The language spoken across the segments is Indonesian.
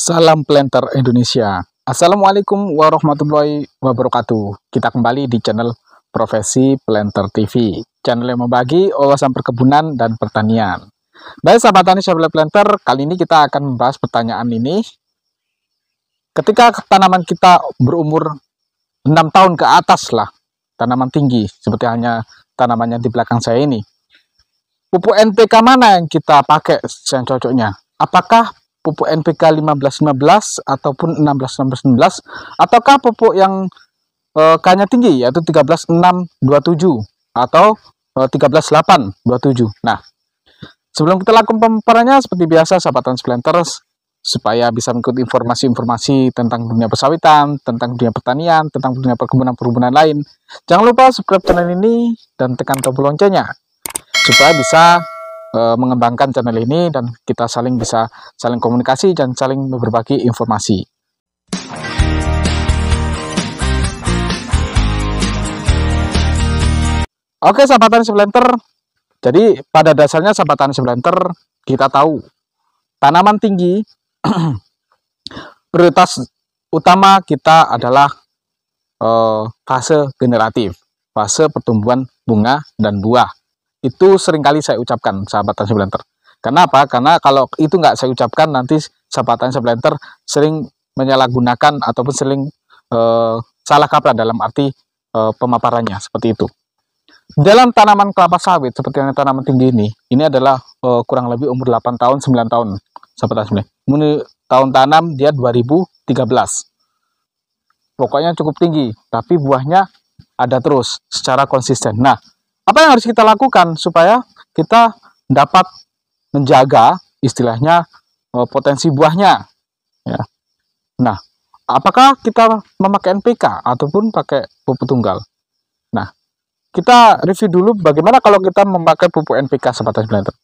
Salam Planter Indonesia. Assalamualaikum warahmatullahi wabarakatuh. Kita kembali di channel Profesi Planter TV. Channel yang membagi wawasan perkebunan dan pertanian. Baik sahabat tani sahabat planter, kali ini kita akan membahas pertanyaan ini. Ketika tanaman kita berumur 6 tahun ke atas lah, tanaman tinggi, seperti hanya tanaman yang di belakang saya ini. Pupuk NPK mana yang kita pakai yang cocoknya? Apakah pupuk NPK 15-15 ataupun 16-16-16 ataukah pupuk yang e, K-nya tinggi yaitu 13627 atau e, eh, 13827. nah sebelum kita lakukan pemaparannya seperti biasa sahabat transplanters supaya bisa mengikuti informasi-informasi tentang dunia persawitan, tentang dunia pertanian, tentang dunia perkebunan-perkebunan lain. Jangan lupa subscribe channel ini dan tekan tombol loncengnya supaya bisa uh, mengembangkan channel ini dan kita saling bisa saling komunikasi dan saling berbagi informasi. Oke, sahabat tani Jadi pada dasarnya sahabat tani Sebelenter kita tahu tanaman tinggi prioritas utama kita adalah uh, fase generatif, fase pertumbuhan bunga dan buah. Itu seringkali saya ucapkan sahabat sahabatan sebelanter. Kenapa? Karena kalau itu nggak saya ucapkan nanti sahabat sahabatan sebelanter sering menyalahgunakan ataupun sering eh, salah kaprah dalam arti eh, pemaparannya seperti itu. Dalam tanaman kelapa sawit seperti yang tanaman tinggi ini, ini adalah eh, kurang lebih umur 8 tahun 9 tahun sahabat sebelanter. Ini tahun tanam dia 2013. Pokoknya cukup tinggi, tapi buahnya ada terus secara konsisten. Nah, apa yang harus kita lakukan supaya kita dapat menjaga istilahnya eh, potensi buahnya ya nah apakah kita memakai NPK ataupun pakai pupuk tunggal nah kita review dulu bagaimana kalau kita memakai pupuk NPK sebatas blender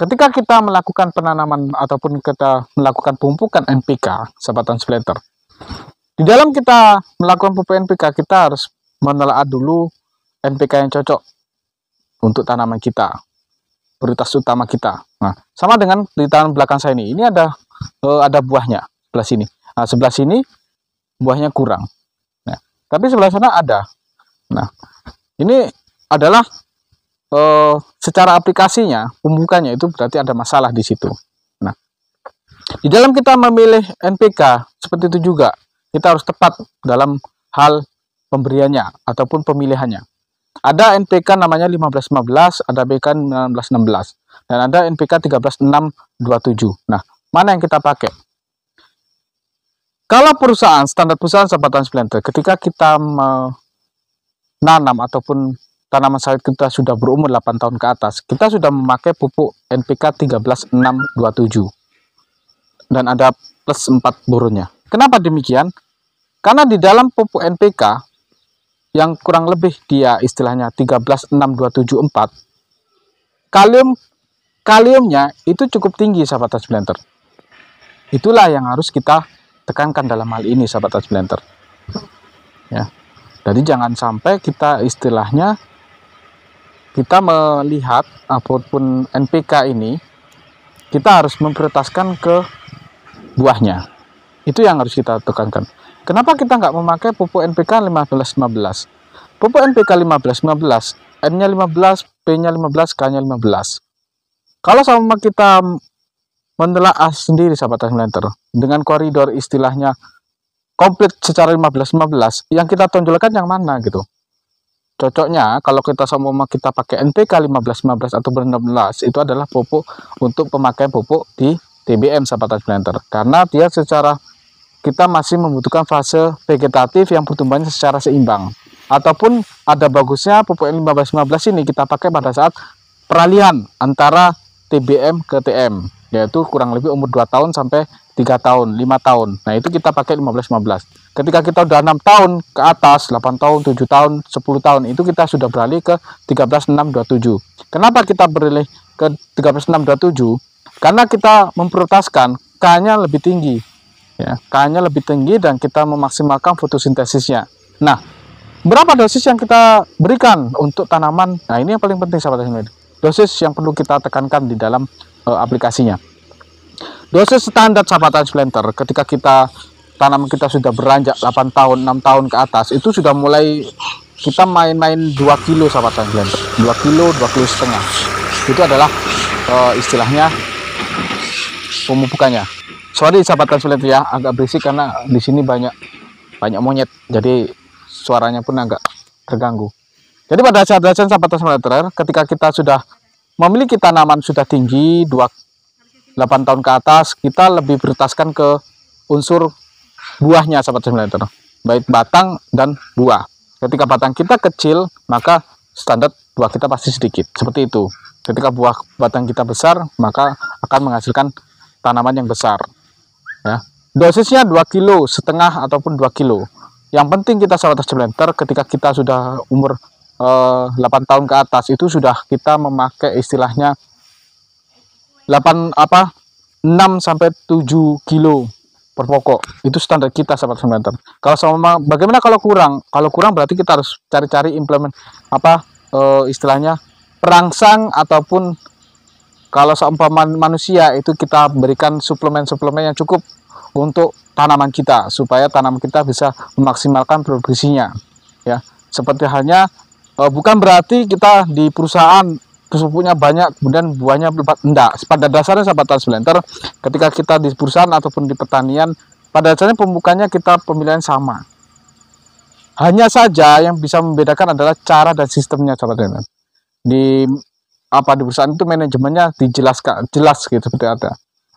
ketika kita melakukan penanaman ataupun kita melakukan pemupukan NPK sebatang splitter di dalam kita melakukan pupuk NPK kita harus menelaah dulu NPK yang cocok untuk tanaman kita prioritas utama kita nah sama dengan di tangan belakang saya ini ini ada uh, ada buahnya sebelah sini nah, sebelah sini buahnya kurang nah, tapi sebelah sana ada nah ini adalah uh, secara aplikasinya pembukanya itu berarti ada masalah di situ nah di dalam kita memilih NPK seperti itu juga kita harus tepat dalam hal pemberiannya ataupun pemilihannya ada NPK namanya 1515, ada BK 1916, dan ada NPK 13627. Nah, mana yang kita pakai? Kalau perusahaan, standar perusahaan sahabat transplanter, ketika kita menanam ataupun tanaman sawit kita sudah berumur 8 tahun ke atas, kita sudah memakai pupuk NPK 13627 dan ada plus 4 burunya. Kenapa demikian? Karena di dalam pupuk NPK yang kurang lebih dia istilahnya 136274 kalium kaliumnya itu cukup tinggi sahabat touch blender itulah yang harus kita tekankan dalam hal ini sahabat touch blender ya jadi jangan sampai kita istilahnya kita melihat apapun NPK ini kita harus memprioritaskan ke buahnya itu yang harus kita tekankan Kenapa kita nggak memakai pupuk NPK 15-15? Pupuk NPK 15-15, N-nya 15, P-nya 15, K-nya 15. Kalau sama kita menelaah sendiri sahabat translator dengan koridor istilahnya komplit secara 15-15, yang kita tonjolkan yang mana gitu. Cocoknya kalau kita sama kita pakai NPK 15-15 atau 16 itu adalah pupuk untuk pemakaian pupuk di TBM sahabat translator karena dia secara kita masih membutuhkan fase vegetatif yang pertumbuhannya secara seimbang. Ataupun ada bagusnya pupuk n 15 ini kita pakai pada saat peralihan antara TBM ke TM, yaitu kurang lebih umur 2 tahun sampai 3 tahun, 5 tahun. Nah, itu kita pakai 15-15. Ketika kita udah 6 tahun ke atas, 8 tahun, 7 tahun, 10 tahun, itu kita sudah beralih ke 13 6 Kenapa kita beralih ke 13 6 Karena kita memprioritaskan K-nya lebih tinggi, ya K-nya lebih tinggi dan kita memaksimalkan fotosintesisnya nah berapa dosis yang kita berikan untuk tanaman nah ini yang paling penting sahabat tani dosis yang perlu kita tekankan di dalam e, aplikasinya dosis standar sahabat tani ketika kita tanam, kita sudah beranjak 8 tahun 6 tahun ke atas itu sudah mulai kita main-main 2 kilo sahabat tani planter 2 kilo 2 kilo setengah itu adalah e, istilahnya pemupukannya sorry sahabat konsulat ya agak berisik karena di sini banyak banyak monyet jadi suaranya pun agak terganggu jadi pada saat dasar sahabat konsulat ketika kita sudah memiliki tanaman sudah tinggi dua delapan tahun ke atas kita lebih beritaskan ke unsur buahnya sahabat konsulat baik batang dan buah ketika batang kita kecil maka standar buah kita pasti sedikit seperti itu ketika buah batang kita besar maka akan menghasilkan tanaman yang besar ya dosisnya 2 kilo setengah ataupun 2 kilo yang penting kita sahabat terceblenter ketika kita sudah umur uh, eh, 8 tahun ke atas itu sudah kita memakai istilahnya 8 apa 6 sampai 7 kilo per pokok itu standar kita sahabat sembenter kalau sama bagaimana kalau kurang kalau kurang berarti kita harus cari-cari implement apa e, istilahnya perangsang ataupun kalau seumpama manusia itu kita berikan suplemen-suplemen yang cukup untuk tanaman kita supaya tanaman kita bisa memaksimalkan produksinya. Ya, seperti halnya e, bukan berarti kita di perusahaan pupuknya banyak kemudian buahnya berlipat enggak pada dasarnya sahabat transblender ketika kita di perusahaan ataupun di pertanian pada dasarnya pembukanya kita pemilihan sama hanya saja yang bisa membedakan adalah cara dan sistemnya sahabat transblender di apa di perusahaan itu manajemennya dijelaskan jelas gitu seperti ada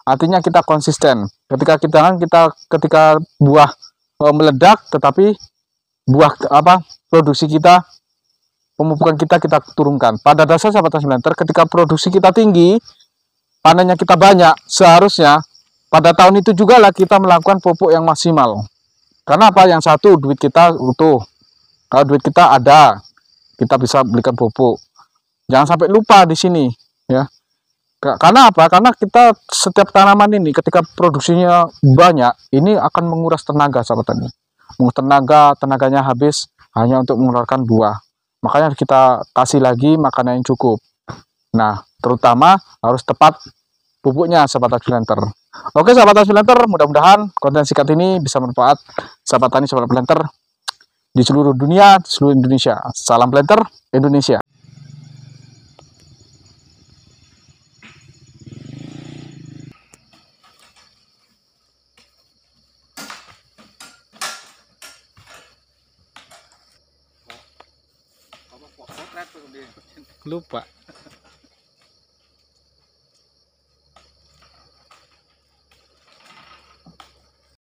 artinya kita konsisten ketika kita kan kita ketika buah e, meledak tetapi buah apa produksi kita pemupukan kita kita turunkan pada dasar sahabat transmitter ketika produksi kita tinggi panennya kita banyak seharusnya pada tahun itu juga lah kita melakukan pupuk yang maksimal karena apa yang satu duit kita utuh kalau duit kita ada kita bisa belikan pupuk Jangan sampai lupa di sini ya. Karena apa? Karena kita setiap tanaman ini ketika produksinya banyak, ini akan menguras tenaga sahabat tani. Menguras tenaga, tenaganya habis hanya untuk mengeluarkan buah. Makanya kita kasih lagi makanan yang cukup. Nah, terutama harus tepat pupuknya sahabat tani planter. Oke sahabat tani planter, mudah-mudahan konten singkat ini bisa bermanfaat sahabat tani sahabat planter di seluruh dunia, di seluruh Indonesia. Salam planter Indonesia. lupa